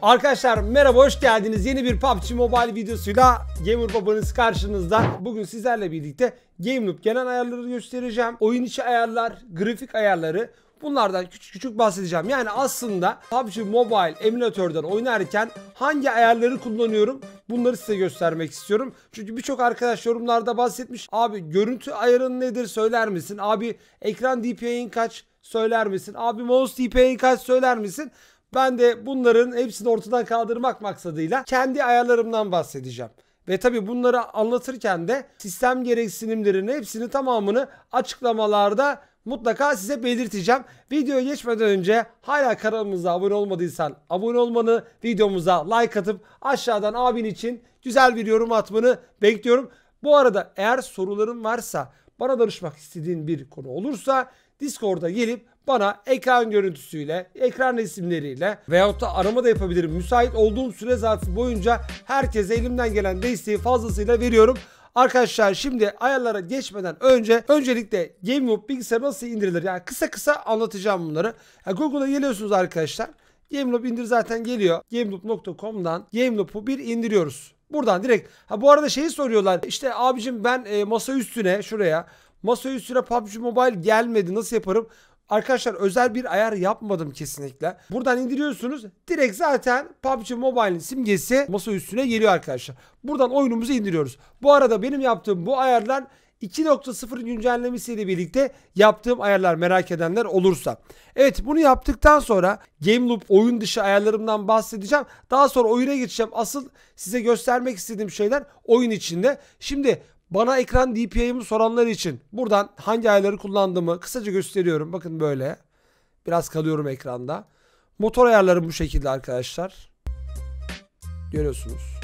Arkadaşlar merhaba hoş geldiniz. Yeni bir PUBG Mobile videosuyla Gamer babanız karşınızda. Bugün sizlerle birlikte Game Loop genel ayarları göstereceğim. Oyun içi ayarlar, grafik ayarları bunlardan küçük küçük bahsedeceğim. Yani aslında PUBG Mobile emülatörden oynarken hangi ayarları kullanıyorum bunları size göstermek istiyorum. Çünkü birçok arkadaş yorumlarda bahsetmiş. Abi görüntü ayarın nedir söyler misin? Abi ekran DPI'nin kaç? söyler misin? Abi mouse DPI'yi kaç söyler misin? Ben de bunların hepsini ortadan kaldırmak maksadıyla kendi ayarlarımdan bahsedeceğim. Ve tabi bunları anlatırken de sistem gereksinimlerinin hepsini tamamını açıklamalarda mutlaka size belirteceğim. Videoya geçmeden önce hala kanalımıza abone olmadıysan abone olmanı, videomuza like atıp aşağıdan abin için güzel bir yorum atmanı bekliyorum. Bu arada eğer soruların varsa bana danışmak istediğin bir konu olursa Discord'a gelip bana ekran görüntüsüyle, ekran resimleriyle veyahut da arama da yapabilirim. Müsait olduğum süre zarfı boyunca herkese elimden gelen desteği fazlasıyla veriyorum. Arkadaşlar şimdi ayarlara geçmeden önce öncelikle GameLoop bilgisayar nasıl indirilir? Yani kısa kısa anlatacağım bunları. Yani Google'a geliyorsunuz arkadaşlar. GameLoop indir zaten geliyor. GameLoop.com'dan GameLoop'u bir indiriyoruz. Buradan direkt. Ha bu arada şeyi soruyorlar. İşte abicim ben e, masa üstüne şuraya masa üstüne PUBG Mobile gelmedi nasıl yaparım? Arkadaşlar özel bir ayar yapmadım kesinlikle. Buradan indiriyorsunuz. Direkt zaten PUBG Mobile'in simgesi masa üstüne geliyor arkadaşlar. Buradan oyunumuzu indiriyoruz. Bu arada benim yaptığım bu ayarlar 2.0 güncellemesiyle birlikte yaptığım ayarlar merak edenler olursa. Evet bunu yaptıktan sonra Game Loop oyun dışı ayarlarımdan bahsedeceğim. Daha sonra oyuna geçeceğim. Asıl size göstermek istediğim şeyler oyun içinde. Şimdi bana ekran DPI'mi soranlar için buradan hangi ayarları kullandığımı kısaca gösteriyorum. Bakın böyle. Biraz kalıyorum ekranda. Motor ayarlarım bu şekilde arkadaşlar. Görüyorsunuz.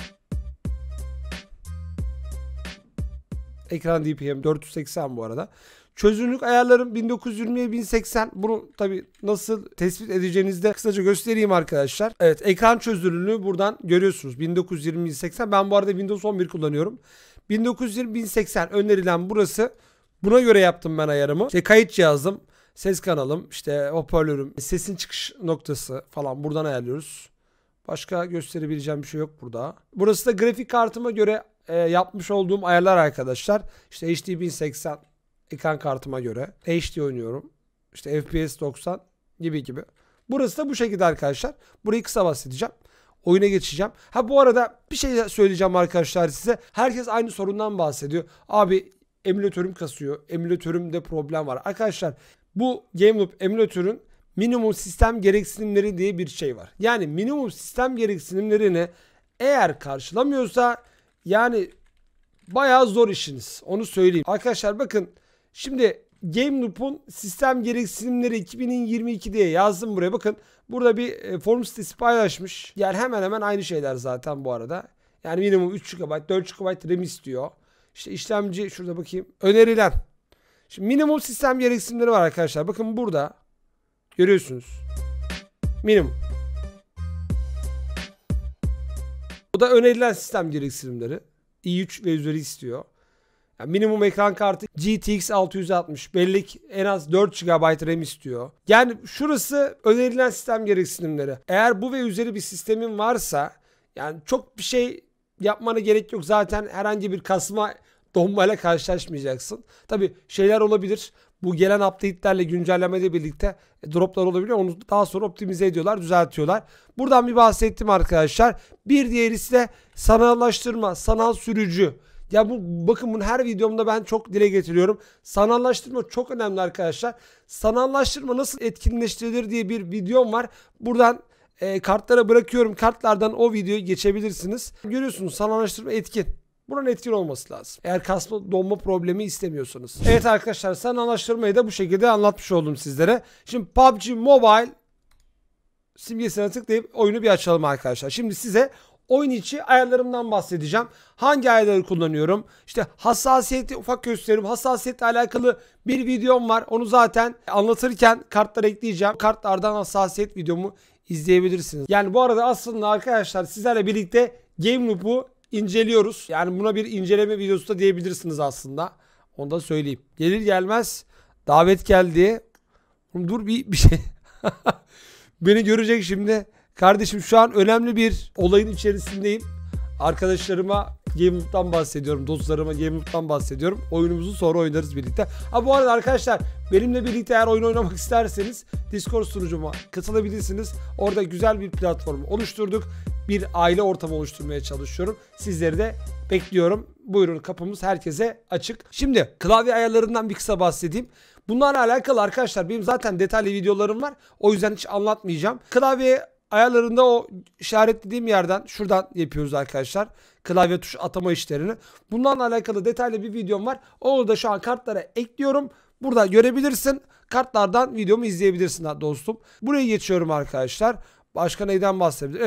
Ekran DPI'm 480 bu arada. Çözünürlük ayarlarım 1920'ye 1080. Bunu tabi nasıl tespit edeceğinizde kısaca göstereyim arkadaşlar. Evet ekran çözünürlüğü buradan görüyorsunuz. 1920 1080. Ben bu arada Windows 11 kullanıyorum. 1920-1080 önerilen burası. Buna göre yaptım ben ayarımı. İşte kayıt cihazım, ses kanalım, işte hoparlörüm, sesin çıkış noktası falan buradan ayarlıyoruz. Başka gösterebileceğim bir şey yok burada. Burası da grafik kartıma göre e, yapmış olduğum ayarlar arkadaşlar. İşte HD 1080 ekran kartıma göre. HD oynuyorum. İşte FPS 90 gibi gibi. Burası da bu şekilde arkadaşlar. Burayı kısa bahsedeceğim oyuna geçeceğim. Ha bu arada bir şey söyleyeceğim arkadaşlar size. Herkes aynı sorundan bahsediyor. Abi emülatörüm kasıyor. Emülatörümde problem var. Arkadaşlar bu GameLoop emülatörün minimum sistem gereksinimleri diye bir şey var. Yani minimum sistem gereksinimlerini eğer karşılamıyorsa yani bayağı zor işiniz. Onu söyleyeyim. Arkadaşlar bakın şimdi Game Loop'un sistem gereksinimleri 2022 diye yazdım buraya. Bakın burada bir e, forum sitesi paylaşmış. Yani hemen hemen aynı şeyler zaten bu arada. Yani minimum 3 GB, 4 GB RAM istiyor. İşte işlemci şurada bakayım. Önerilen. Şimdi minimum sistem gereksinimleri var arkadaşlar. Bakın burada görüyorsunuz. Minimum. Bu da önerilen sistem gereksinimleri. i3 ve üzeri istiyor. Yani minimum ekran kartı GTX 660 bellek en az 4 GB RAM istiyor. Yani şurası önerilen sistem gereksinimleri. Eğer bu ve üzeri bir sistemin varsa yani çok bir şey yapmana gerek yok. Zaten herhangi bir kasma donmayla karşılaşmayacaksın. Tabi şeyler olabilir. Bu gelen update'lerle güncellemede birlikte e, droplar olabiliyor. Onu daha sonra optimize ediyorlar, düzeltiyorlar. Buradan bir bahsettim arkadaşlar. Bir diğerisi de sanallaştırma, sanal sürücü. Ya bu bakın bunu her videomda ben çok dile getiriyorum. Sanallaştırma çok önemli arkadaşlar. Sanallaştırma nasıl etkinleştirilir diye bir videom var. Buradan e, kartlara bırakıyorum. Kartlardan o videoyu geçebilirsiniz. Görüyorsunuz sanallaştırma etkin. Buranın etkin olması lazım. Eğer kasma donma problemi istemiyorsanız. Evet arkadaşlar sanallaştırmayı da bu şekilde anlatmış oldum sizlere. Şimdi PUBG Mobile simgesine tıklayıp oyunu bir açalım arkadaşlar. Şimdi size oyun içi ayarlarımdan bahsedeceğim. Hangi ayarları kullanıyorum? İşte hassasiyeti ufak gösteririm. Hassasiyetle alakalı bir videom var. Onu zaten anlatırken kartlar ekleyeceğim. Kartlardan hassasiyet videomu izleyebilirsiniz. Yani bu arada aslında arkadaşlar sizlerle birlikte Game Loop'u inceliyoruz. Yani buna bir inceleme videosu da diyebilirsiniz aslında. Onu da söyleyeyim. Gelir gelmez davet geldi. Dur bir, bir şey. Beni görecek şimdi. Kardeşim şu an önemli bir olayın içerisindeyim. Arkadaşlarıma Game bahsediyorum. Dostlarıma Game bahsediyorum. Oyunumuzu sonra oynarız birlikte. Ha bu arada arkadaşlar benimle birlikte eğer oyun oynamak isterseniz Discord sunucuma katılabilirsiniz. Orada güzel bir platform oluşturduk. Bir aile ortamı oluşturmaya çalışıyorum. Sizleri de bekliyorum. Buyurun kapımız herkese açık. Şimdi klavye ayarlarından bir kısa bahsedeyim. Bunlarla alakalı arkadaşlar benim zaten detaylı videolarım var. O yüzden hiç anlatmayacağım. Klavye ayarlarında o işaretlediğim yerden şuradan yapıyoruz arkadaşlar. Klavye tuş atama işlerini. Bundan alakalı detaylı bir videom var. Onu da şu an kartlara ekliyorum. Burada görebilirsin. Kartlardan videomu izleyebilirsin dostum. Buraya geçiyorum arkadaşlar. Başka neyden bahsedebilirim?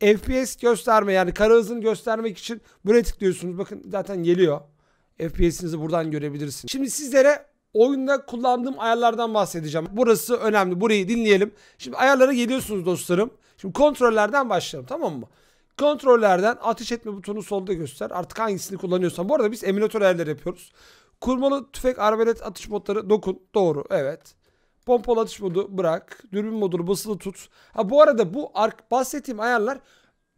Evet. FPS gösterme yani kara hızını göstermek için buraya tıklıyorsunuz. Bakın zaten geliyor. FPS'inizi buradan görebilirsin. Şimdi sizlere oyunda kullandığım ayarlardan bahsedeceğim. Burası önemli. Burayı dinleyelim. Şimdi ayarlara geliyorsunuz dostlarım. Şimdi kontrollerden başlayalım tamam mı? Kontrollerden ateş etme butonu solda göster. Artık hangisini kullanıyorsan. Bu arada biz emülatör ayarları yapıyoruz. Kurmalı tüfek, arbelet, atış modları dokun. Doğru. Evet. Pompalı atış modu bırak. Dürbün modunu basılı tut. Ha bu arada bu bahsettiğim ayarlar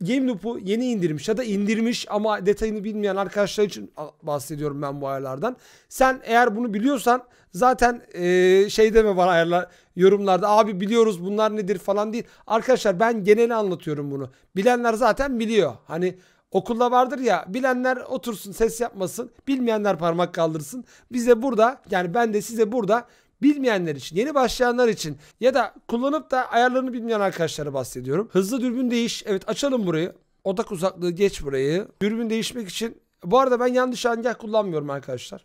Game Loop'u yeni indirmiş ya da indirmiş ama detayını bilmeyen arkadaşlar için bahsediyorum ben bu ayarlardan. Sen eğer bunu biliyorsan zaten ee, şey deme var ayarlar yorumlarda abi biliyoruz bunlar nedir falan değil. Arkadaşlar ben geneli anlatıyorum bunu. Bilenler zaten biliyor. Hani Okulda vardır ya bilenler otursun ses yapmasın bilmeyenler parmak kaldırsın. Bize burada yani ben de size burada bilmeyenler için, yeni başlayanlar için ya da kullanıp da ayarlarını bilmeyen arkadaşlara bahsediyorum. Hızlı dürbün değiş. Evet açalım burayı. Odak uzaklığı geç burayı. Dürbün değişmek için. Bu arada ben yanlış angah kullanmıyorum arkadaşlar.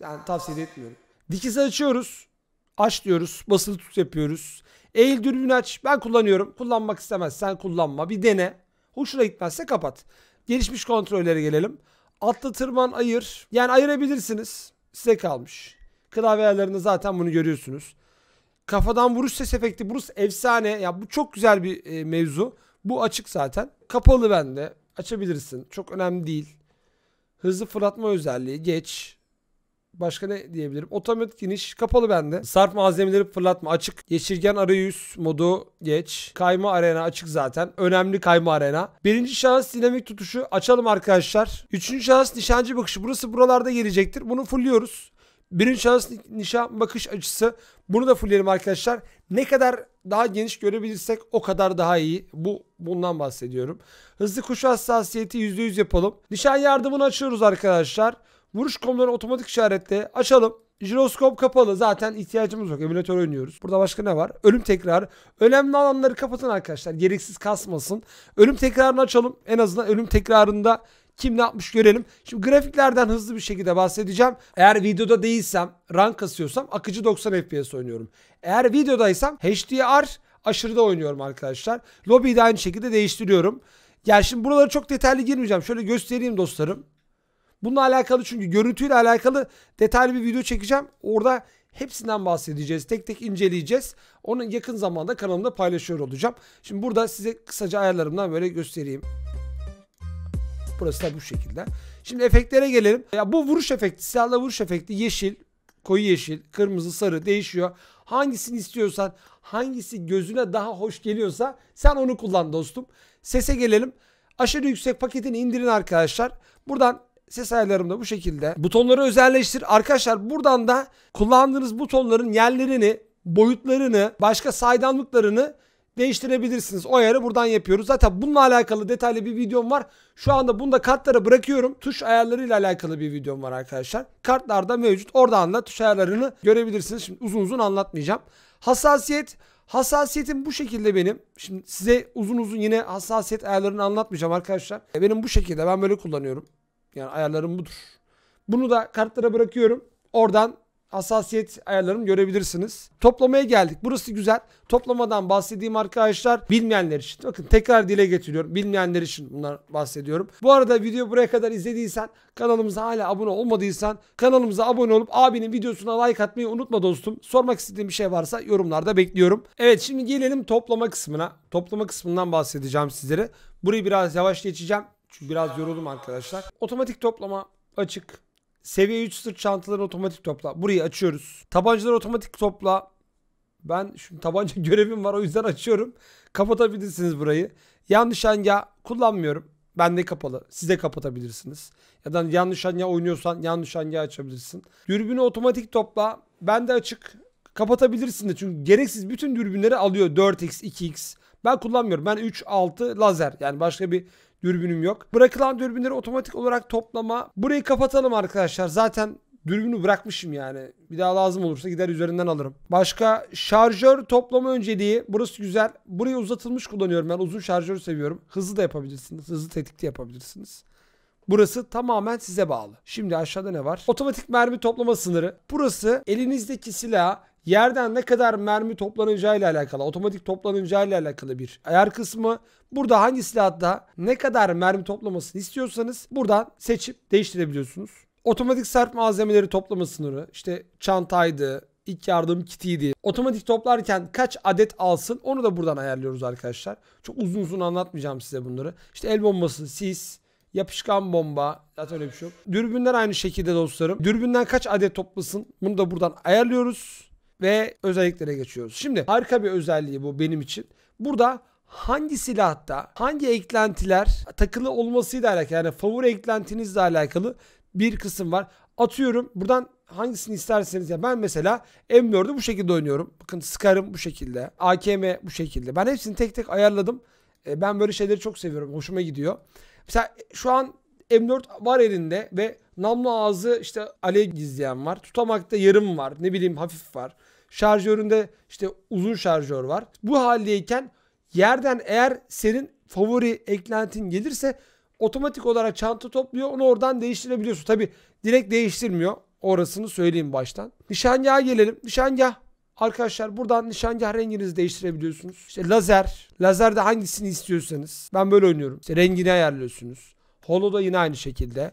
Yani tavsiye etmiyorum. Dikiz açıyoruz. Aç diyoruz. Basılı tut yapıyoruz. Eğil dürbünü aç. Ben kullanıyorum. Kullanmak istemezsen kullanma. Bir dene. Hoşuna gitmezse kapat. Gelişmiş kontrollere gelelim. Atlı tırman ayır. Yani ayırabilirsiniz. Size kalmış. Klavye ayarlarında zaten bunu görüyorsunuz. Kafadan vuruş ses efekti. Burası efsane. Ya bu çok güzel bir e, mevzu. Bu açık zaten. Kapalı bende. Açabilirsin. Çok önemli değil. Hızlı fırlatma özelliği. Geç. Başka ne diyebilirim? Otomatik iniş kapalı bende. Sarf malzemeleri fırlatma açık. Yeşilgen arayüz modu geç. Kayma arena açık zaten. Önemli kayma arena. Birinci şahıs dinamik tutuşu açalım arkadaşlar. Üçüncü şahıs nişancı bakışı. Burası buralarda gelecektir. Bunu fullliyoruz. Birinci şahıs nişan bakış açısı. Bunu da fullleyelim arkadaşlar. Ne kadar daha geniş görebilirsek o kadar daha iyi. Bu bundan bahsediyorum. Hızlı kuşu hassasiyeti %100 yapalım. Nişan yardımını açıyoruz arkadaşlar. Vuruş konuları otomatik işaretle açalım. Jiroskop kapalı. Zaten ihtiyacımız yok. Emülatör oynuyoruz. Burada başka ne var? Ölüm tekrar Önemli alanları kapatın arkadaşlar. Gereksiz kasmasın. Ölüm tekrarını açalım. En azından ölüm tekrarında kim ne yapmış görelim. Şimdi grafiklerden hızlı bir şekilde bahsedeceğim. Eğer videoda değilsem, rank kasıyorsam akıcı 90 FPS oynuyorum. Eğer videodaysam HDR aşırıda oynuyorum arkadaşlar. Lobby'yi de aynı şekilde değiştiriyorum. Yani şimdi buralara çok detaylı girmeyeceğim. Şöyle göstereyim dostlarım. Bununla alakalı çünkü görüntüyle alakalı detaylı bir video çekeceğim. Orada hepsinden bahsedeceğiz. Tek tek inceleyeceğiz. Onu yakın zamanda kanalımda paylaşıyor olacağım. Şimdi burada size kısaca ayarlarımdan böyle göstereyim. Burası da bu şekilde. Şimdi efektlere gelelim. Ya bu vuruş efekti, silahla vuruş efekti yeşil, koyu yeşil, kırmızı, sarı değişiyor. Hangisini istiyorsan, hangisi gözüne daha hoş geliyorsa sen onu kullan dostum. Sese gelelim. Aşırı yüksek paketini indirin arkadaşlar. Buradan ses ayarlarımda bu şekilde. Butonları özelleştir. Arkadaşlar buradan da kullandığınız butonların yerlerini, boyutlarını, başka saydamlıklarını değiştirebilirsiniz. O ayarı buradan yapıyoruz. Zaten bununla alakalı detaylı bir videom var. Şu anda bunu da kartlara bırakıyorum. Tuş ayarlarıyla alakalı bir videom var arkadaşlar. Kartlarda mevcut. Oradan da tuş ayarlarını görebilirsiniz. Şimdi uzun uzun anlatmayacağım. Hassasiyet Hassasiyetim bu şekilde benim. Şimdi size uzun uzun yine hassasiyet ayarlarını anlatmayacağım arkadaşlar. E, benim bu şekilde ben böyle kullanıyorum. Yani ayarlarım budur. Bunu da kartlara bırakıyorum. Oradan hassasiyet ayarlarını görebilirsiniz. Toplamaya geldik. Burası güzel. Toplamadan bahsettiğim arkadaşlar. Bilmeyenler için. Bakın tekrar dile getiriyorum. Bilmeyenler için bunlar bahsediyorum. Bu arada video buraya kadar izlediysen kanalımıza hala abone olmadıysan kanalımıza abone olup abinin videosuna like atmayı unutma dostum. Sormak istediğim bir şey varsa yorumlarda bekliyorum. Evet şimdi gelelim toplama kısmına. Toplama kısmından bahsedeceğim sizlere. Burayı biraz yavaş geçeceğim. Çünkü biraz yoruldum arkadaşlar. Otomatik toplama açık. Seviye 3 sırt çantaları otomatik topla. Burayı açıyoruz. Tabancaları otomatik topla. Ben şimdi tabanca görevim var o yüzden açıyorum. Kapatabilirsiniz burayı. Yanlış hanya kullanmıyorum. Ben de kapalı. Siz de kapatabilirsiniz. Ya da yanlış hanya oynuyorsan yanlış hanya açabilirsin. Dürbünü otomatik topla. ben de açık. Kapatabilirsin de çünkü gereksiz bütün dürbünleri alıyor. 4x, 2x. Ben kullanmıyorum. Ben 3, 6 lazer. Yani başka bir Dürbünüm yok. Bırakılan dürbünleri otomatik olarak toplama. Burayı kapatalım arkadaşlar. Zaten dürbünü bırakmışım yani. Bir daha lazım olursa gider üzerinden alırım. Başka şarjör toplama önceliği. Burası güzel. Burayı uzatılmış kullanıyorum ben. Uzun şarjörü seviyorum. Hızlı da yapabilirsiniz. Hızlı tetikte yapabilirsiniz. Burası tamamen size bağlı. Şimdi aşağıda ne var? Otomatik mermi toplama sınırı. Burası elinizdeki silah yerden ne kadar mermi toplanacağıyla alakalı, otomatik toplanacağıyla alakalı bir ayar kısmı. Burada hangi silahta ne kadar mermi toplamasını istiyorsanız buradan seçip değiştirebiliyorsunuz. Otomatik sarf malzemeleri toplama sınırı, işte çantaydı, ilk yardım kitiydi. Otomatik toplarken kaç adet alsın onu da buradan ayarlıyoruz arkadaşlar. Çok uzun uzun anlatmayacağım size bunları. İşte el bombası, sis, yapışkan bomba. Zaten öyle bir şey yok. Dürbünler aynı şekilde dostlarım. Dürbünden kaç adet toplasın bunu da buradan ayarlıyoruz ve özelliklere geçiyoruz. Şimdi harika bir özelliği bu benim için. Burada hangi silahta hangi eklentiler takılı olmasıyla alakalı yani favori eklentinizle alakalı bir kısım var. Atıyorum buradan hangisini isterseniz ya ben mesela M4'ü bu şekilde oynuyorum. Bakın Scar'ım bu şekilde. AKM bu şekilde. Ben hepsini tek tek ayarladım. E, ben böyle şeyleri çok seviyorum. Hoşuma gidiyor. Mesela şu an M4 var elinde ve namlu ağzı işte alev gizleyen var. Tutamakta yarım var. Ne bileyim hafif var. Şarjöründe işte uzun şarjör var. Bu haldeyken yerden eğer senin favori eklentin gelirse otomatik olarak çanta topluyor. Onu oradan değiştirebiliyorsun. Tabi direkt değiştirmiyor. Orasını söyleyeyim baştan. Nişangaha gelelim. Nişangah Arkadaşlar buradan nişangah renginizi değiştirebiliyorsunuz. İşte lazer. Lazerde hangisini istiyorsanız. Ben böyle oynuyorum. İşte rengini ayarlıyorsunuz. Holo da yine aynı şekilde.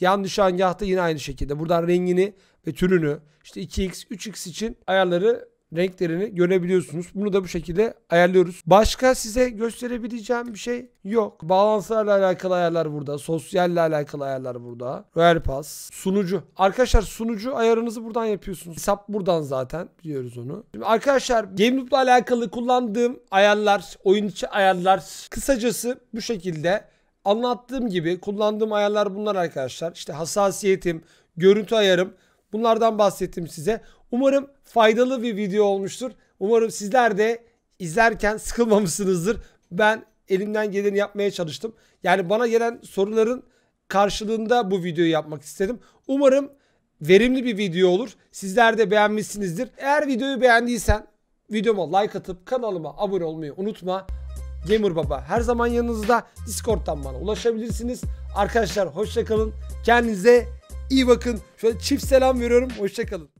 Yan da yine aynı şekilde. Buradan rengini e, türünü işte 2x, 3x için ayarları renklerini görebiliyorsunuz. Bunu da bu şekilde ayarlıyoruz. Başka size gösterebileceğim bir şey yok. Balanslarla alakalı ayarlar burada. Sosyalle alakalı ayarlar burada. Royal Pass. Sunucu. Arkadaşlar sunucu ayarınızı buradan yapıyorsunuz. Hesap buradan zaten biliyoruz onu. Şimdi arkadaşlar Game Loop'la alakalı kullandığım ayarlar, oyun içi ayarlar kısacası bu şekilde. Anlattığım gibi kullandığım ayarlar bunlar arkadaşlar. İşte hassasiyetim, görüntü ayarım, Bunlardan bahsettim size. Umarım faydalı bir video olmuştur. Umarım sizler de izlerken sıkılmamışsınızdır. Ben elimden geleni yapmaya çalıştım. Yani bana gelen soruların karşılığında bu videoyu yapmak istedim. Umarım verimli bir video olur. Sizler de beğenmişsinizdir. Eğer videoyu beğendiysen videoma like atıp kanalıma abone olmayı unutma. Gamer Baba her zaman yanınızda. Discord'dan bana ulaşabilirsiniz. Arkadaşlar hoşçakalın. Kendinize İyi bakın. Şöyle çift selam veriyorum. Hoşçakalın.